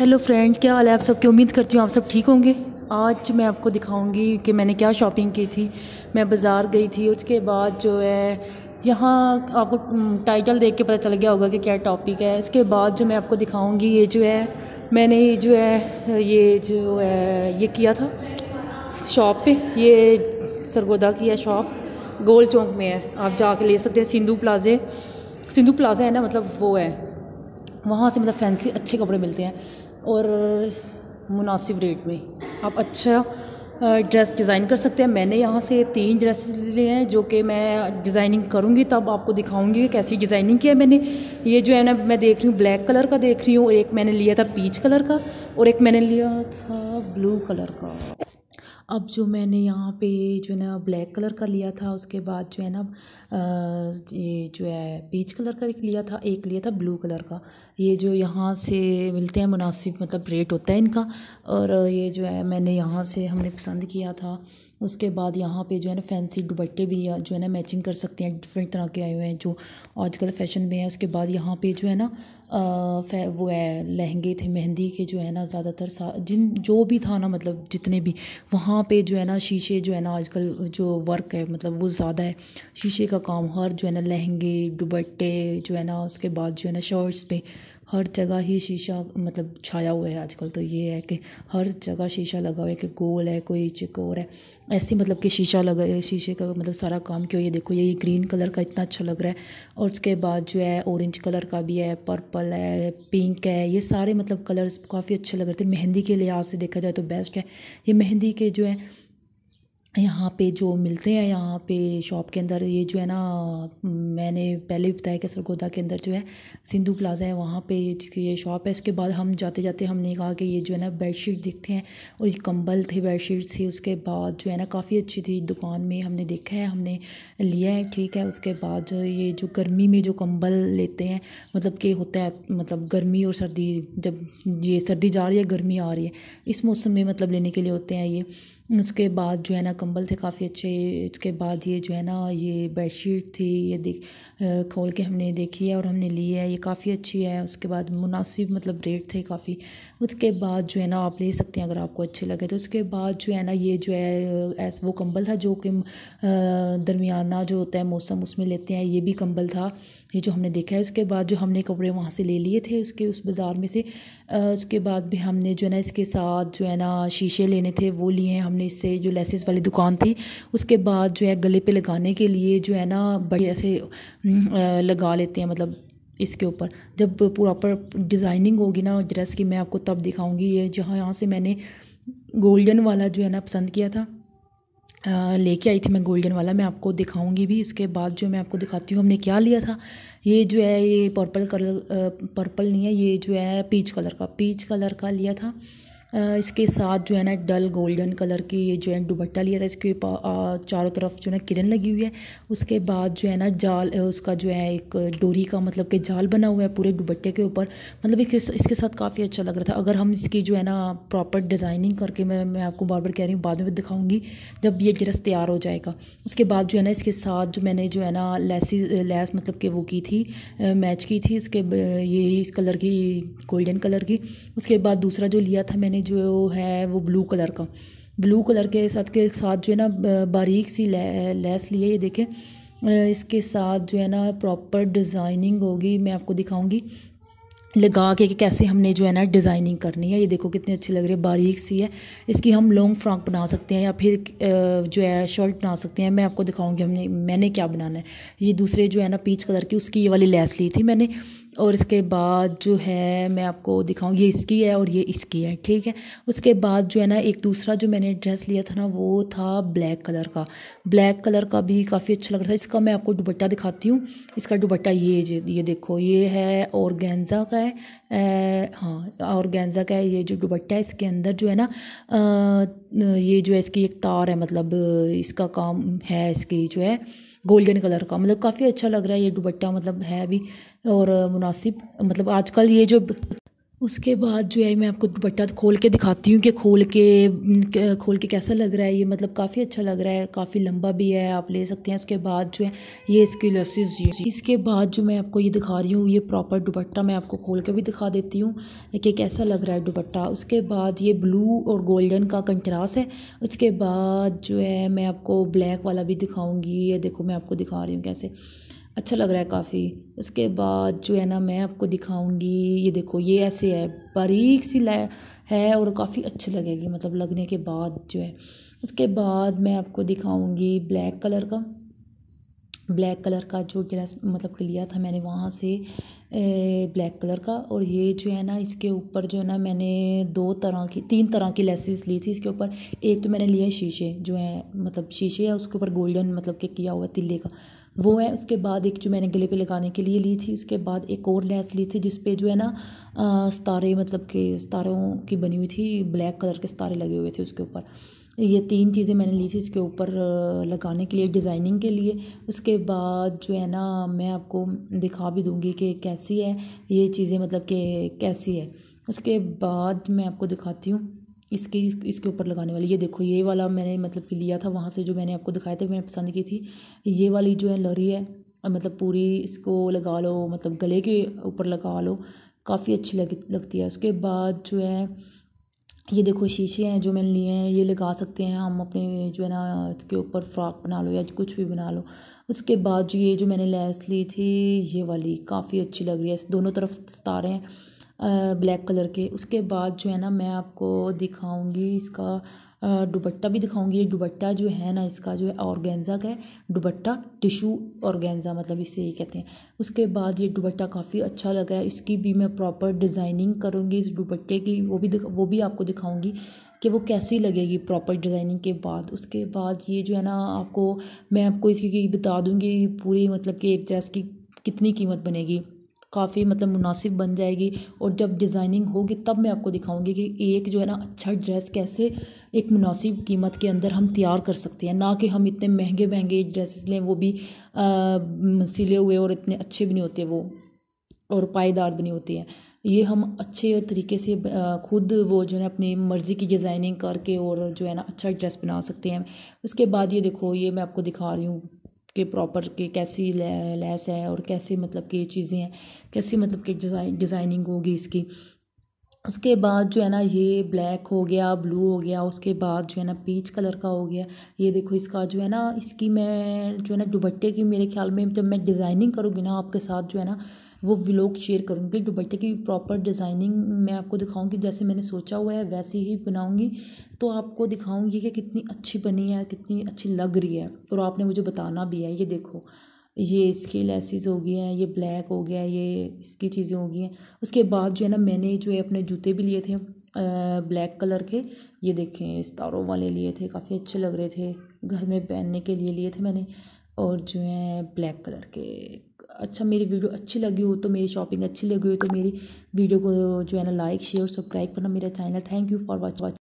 hello friend क्या हाल है आप सबकी उम्मीद करती हूँ आप सब ठीक होंगे आज मैं आपको दिखाऊंगी कि मैंने क्या शॉपिंग की थी मैं बाज़ार गई थी उसके बाद जो है यहाँ आपको टाइटल देख के पता चल गया होगा कि क्या टॉपिक है इसके बाद जो मैं आपको दिखाऊंगी ये जो है मैंने ये जो है ये जो है ये किया था शॉप पे ये सरगोदा की है शॉप गोल चौंक में है आप जाके ले सकते हैं सिंधु प्लाजे सिंधु प्लाजा है ना मतलब वो है वहाँ से मतलब फैंसी अच्छे कपड़े मिलते हैं और मुनासिब रेट में आप अच्छा ड्रेस डिज़ाइन कर सकते हैं मैंने यहाँ से तीन ड्रेस लिए हैं जो कि मैं डिज़ाइनिंग करूँगी तब आपको दिखाऊँगी कैसी डिज़ाइनिंग की है मैंने ये जो है ना मैं देख रही हूँ ब्लैक कलर का देख रही हूँ और एक मैंने लिया था पीच कलर का और एक मैंने लिया था ब्लू कलर का अब जो मैंने यहाँ पे जो है ना ब्लैक कलर का लिया था उसके बाद जो है ना ये जो है पीच कलर का एक लिया था एक लिया था ब्लू कलर का ये जो यहाँ से मिलते हैं मुनासिब मतलब रेट होता है इनका और ये जो है मैंने यहाँ से हमने पसंद किया था उसके बाद यहाँ पे जो है ना फैंसी दुबट्टे भी जो है ना मैचिंग कर सकते हैं डिफरेंट तरह के आए हुए हैं जो आजकल फैशन में है उसके बाद यहाँ पे जो है ना वो है लहंगे थे मेहंदी के जो है ना ज़्यादातर जिन जो भी था ना मतलब जितने भी वहाँ पे जो है ना शीशे जो है ना आजकल जो वर्क है मतलब वो ज़्यादा है शीशे का काम हर जो है ना लहंगे दुबट्टे जो है ना उसके बाद जो है ना शर्ट्स पे हर जगह ही शीशा मतलब छाया हुआ है आजकल तो ये है कि हर जगह शीशा लगा हुआ है कि गोल है कोई चिकोर है ऐसे मतलब कि शीशा लगा है शीशे का मतलब सारा काम क्यों ये देखो ये ग्रीन कलर का इतना अच्छा लग रहा है और उसके बाद जो है ऑरेंज कलर का भी है पर्पल है पिंक है ये सारे मतलब कलर्स काफ़ी अच्छे लग रहे थे मेहंदी के लिहाज से देखा जाए तो बेस्ट है ये मेहंदी के जो है यहाँ पे जो मिलते हैं यहाँ पे शॉप के अंदर ये जो है ना मैंने पहले भी बताया कि सरगोदा के अंदर जो है सिंधु प्लाज़ा है वहाँ पे जिसकी ये शॉप है उसके बाद हम जाते जाते हमने कहा कि ये जो है ना बेडशीट देखते हैं और ये कंबल थे बेडशीट थी उसके बाद जो है ना काफ़ी अच्छी थी दुकान में हमने देखा है हमने लिया है ठीक है उसके बाद जो ये जो गर्मी में जो कम्बल लेते हैं मतलब कि होता है मतलब गर्मी और सर्दी जब ये सर्दी जा रही है गर्मी आ रही है इस मौसम में मतलब लेने के लिए होते हैं ये उसके बाद जो है ना कंबल थे काफ़ी अच्छे उसके बाद ये जो है ना ये बेडशीट थी ये देख खोल के हमने देखी है और हमने ली है ये काफ़ी अच्छी है उसके बाद मुनासिब मतलब रेट थे काफ़ी उसके बाद जो है ना आप ले सकते हैं अगर आपको अच्छे लगे तो उसके बाद जो है ना ये जो है ऐसा वो कंबल था जो कि दरमियाना जो होता है मौसम उसमें लेते हैं ये भी कंबल था ये जो हमने देखा है उसके बाद जो हमने कपड़े वहाँ से ले लिए थे उसके उस बाज़ार में से उसके बाद भी हमने जो है ना इसके साथ जो है ना शीशे लेने थे वो लिए हमने हमने इससे जो लेसिस वाली दुकान थी उसके बाद जो है गले पे लगाने के लिए जो है ना बड़े ऐसे हम्म, लगा लेते हैं मतलब इसके ऊपर जब प्रॉपर डिज़ाइनिंग होगी ना ड्रेस की मैं आपको तब दिखाऊंगी ये जहाँ यहाँ से मैंने गोल्डन वाला जो है ना पसंद किया था लेके आई थी मैं गोल्डन वाला मैं आपको दिखाऊंगी भी उसके बाद जो मैं आपको दिखाती हूँ हमने क्या लिया था ये जो है ये पर्पल कलर पर्पल नहीं है ये जो है पीच कलर का पीच कलर का लिया था इसके साथ जो है ना एक डल गोल्डन कलर की ये जो है दुबट्टा लिया था इसके चारों तरफ जो है ना किरण लगी हुई है उसके बाद जो है ना जाल उसका जो है एक डोरी का मतलब कि जाल बना हुआ है पूरे दुबट्टे के ऊपर मतलब इसके इसके साथ काफ़ी अच्छा लग रहा था अगर हम इसकी जो है ना प्रॉपर डिज़ाइनिंग करके मैं मैं आपको बार बार कह रही हूँ बाद में दिखाऊँगी जब ये ड्रेस तैयार हो जाएगा उसके बाद जो है ना इसके साथ जो मैंने जो है ना लेसी लेस मतलब कि वो की थी मैच की थी उसके ये इस कलर की गोल्डन कलर की उसके बाद दूसरा जो लिया था मैंने में जो है वो ब्लू कलर का ब्लू कलर के साथ के साथ जो है ना बारीक सी लेस ली है ये देखें इसके साथ जो है ना प्रॉपर डिज़ाइनिंग होगी मैं आपको दिखाऊंगी लगा के कि कैसे हमने जो है ना डिज़ाइनिंग करनी है ये देखो कितनी अच्छी लग रही है बारीक सी है इसकी हम लॉन्ग फ्रॉक बना सकते हैं या फिर जो है शर्ट बना सकते हैं मैं आपको दिखाऊंगी हमने मैंने क्या बनाना है ये दूसरे जो है ना पीच कलर की उसकी ये वाली लेस ली थी मैंने और इसके बाद जो है मैं आपको दिखाऊँ ये इसकी है और ये इसकी है ठीक है उसके बाद जो है ना एक दूसरा जो मैंने ड्रेस लिया था ना वो था ब्लैक कलर का ब्लैक कलर का भी काफ़ी अच्छा लग रहा था इसका मैं आपको दुबट्टा दिखाती हूँ इसका दुबट्टा ये ये देखो ये है और गेंजा का है ए, हाँ ऑर्गेन्जा का है ये जो दुबट्टा है इसके अंदर जो है ना ये जो है इसकी एक तार है मतलब इसका काम है इसकी जो है गोल्डन कलर का मतलब काफ़ी अच्छा लग रहा है ये दुबट्टा मतलब है अभी और मुनासिब मतलब आजकल ये जो उसके बाद जो है मैं आपको दुपट्टा खोल के दिखाती हूँ कि खोल के खोल के कैसा लग रहा है ये मतलब काफ़ी अच्छा लग रहा है काफ़ी लंबा भी है आप ले सकते हैं उसके बाद जो है ये इसकी लसेज इसके बाद जो मैं आपको ये दिखा रही हूँ ये प्रॉपर दुपट्टा मैं आपको खोल के भी दिखा देती हूँ कि कैसा लग रहा है दुपट्टा उसके बाद ये ब्लू और गोल्डन का कंट्रास है उसके बाद जो है मैं आपको ब्लैक वाला भी दिखाऊँगी ये देखो मैं आपको दिखा रही हूँ कैसे अच्छा लग रहा है काफ़ी उसके बाद जो है ना मैं आपको दिखाऊंगी ये देखो ये ऐसे है बारीक सी ला है और काफ़ी अच्छी लगेगी मतलब लगने के बाद जो है उसके बाद मैं आपको दिखाऊंगी ब्लैक कलर का ब्लैक कलर का जो ग्रेस मतलब लिया था मैंने वहाँ से ब्लैक कलर का और ये जो है ना इसके ऊपर जो है ना मैंने दो तरह की तीन तरह की लेसेस ली थी इसके ऊपर एक तो मैंने लिए शीशे जो है मतलब शीशे है उसके ऊपर गोल्डन मतलब के किया हुआ तिल्ले का वो है उसके बाद एक जो मैंने गले पे लगाने के लिए ली थी उसके बाद एक और लैस ली थी जिस पे जो है ना सितारे मतलब के सितारों की बनी हुई थी ब्लैक कलर के सितारे लगे हुए थे उसके ऊपर ये तीन चीज़ें मैंने ली थी इसके ऊपर लगाने के लिए डिज़ाइनिंग के लिए उसके बाद जो है ना मैं आपको दिखा भी दूँगी कि कैसी है ये चीज़ें मतलब कि कैसी है उसके बाद मैं आपको दिखाती हूँ इसके इसके ऊपर लगाने वाली ये देखो ये वाला मैंने मतलब कि लिया था वहाँ से जो मैंने आपको दिखाया था मैंने पसंद की थी ये वाली जो है रही है मतलब पूरी इसको लगा लो मतलब गले के ऊपर लगा लो काफ़ी अच्छी लग लगती है उसके बाद जो है ये देखो शीशे हैं जो मैंने लिए हैं ये लगा सकते हैं हम अपने जो है ना इसके ऊपर फ्रॉक बना लो या कुछ भी बना लो उसके बाद जो ये जो मैंने लैस ली थी ये वाली काफ़ी अच्छी लग रही है दोनों तरफ सितारे हैं ब्लैक कलर के उसके बाद जो है ना मैं आपको दिखाऊंगी इसका दुबट्टा भी दिखाऊंगी ये दुबट्टा जो है ना इसका जो है ऑर्गेंजा का है दुबट्टा टिशू ऑर्गेंजा मतलब इसे ये कहते हैं उसके बाद ये दुबट्टा काफ़ी अच्छा लग रहा है इसकी भी मैं प्रॉपर डिज़ाइनिंग करूँगी इस दुबट्टे की वो भी वो भी आपको दिखाऊँगी कि वो कैसी लगेगी प्रॉपर डिज़ाइनिंग के बाद उसके बाद ये जो है ना आपको मैं आपको इसकी बता दूँगी पूरी मतलब कि एक ड्रेस की कितनी कीमत बनेगी काफ़ी मतलब मुनासिब बन जाएगी और जब डिज़ाइनिंग होगी तब मैं आपको दिखाऊंगी कि एक जो है ना अच्छा ड्रेस कैसे एक मुनासिब कीमत के अंदर हम तैयार कर सकते हैं ना कि हम इतने महंगे महंगे ड्रेसेस लें वो भी सिले हुए और इतने अच्छे भी नहीं होते वो और पायेदार भी नहीं होते हैं ये हम अच्छे तरीके से खुद वो जो है अपनी मर्ज़ी की डिज़ाइनिंग करके और जो है ना अच्छा ड्रेस बना सकते हैं उसके बाद ये देखो ये मैं आपको दिखा रही हूँ के प्रॉपर के कैसी लैस है और कैसे मतलब कि ये चीज़ें हैं कैसी मतलब कि डिज़ाइन डिज़ाइनिंग होगी इसकी उसके बाद जो है ना ये ब्लैक हो गया ब्लू हो गया उसके बाद जो है ना पीच कलर का हो गया ये देखो इसका जो है ना इसकी मैं जो है ना दुबट्टे की मेरे ख्याल में जब मैं डिज़ाइनिंग करूँगी ना आपके साथ जो है ना वो व्लॉग शेयर करूँगी दुपट्टे की प्रॉपर डिज़ाइनिंग मैं आपको दिखाऊँगी जैसे मैंने सोचा हुआ है वैसे ही बनाऊँगी तो आपको दिखाऊँगी कि कितनी अच्छी बनी है कितनी अच्छी लग रही है और आपने मुझे बताना भी है ये देखो ये इसके लेसिस हो गए हैं ये ब्लैक हो गया ये इसकी चीज़ें हो गई हैं उसके बाद जो है ना मैंने जो है अपने जूते भी लिए थे ब्लैक कलर के ये देखें इस तारों वाले लिए थे काफ़ी अच्छे लग रहे थे घर में पहनने के लिए लिए थे मैंने और जो है ब्लैक कलर के अच्छा मेरी वीडियो अच्छी लगी हो तो मेरी शॉपिंग अच्छी लगी हो तो मेरी वीडियो को जो है ना लाइक शेयर सब्सक्राइब करना मेरा channel thank you for watch